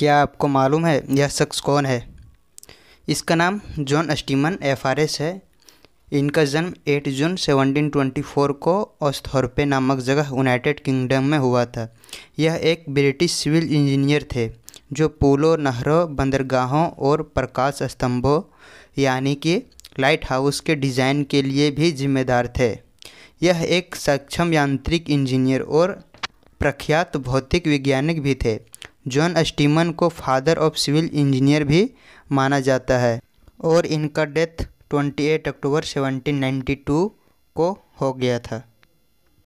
क्या आपको मालूम है यह शख्स कौन है इसका नाम John Steeman F R S है इनका जन्म 8 जून 1724 को ऑस्थोरपे नामक जगह यूनाइटेड किंगडम में हुआ था यह एक ब्रिटिश सिविल इंजीनियर थे जो पुलों नहरों बंदरगाहों और प्रकाश स्तंभों यानी कि लाइट हाउस के डिज़ाइन के लिए भी जिम्मेदार थे यह एक सक्षम यांत्रिक इंजीनियर और प्रख्यात भौतिक वैज्ञानिक भी थे जॉन स्टीमन को फादर ऑफ सिविल इंजीनियर भी माना जाता है और इनका डेथ 28 अक्टूबर 1792 को हो गया था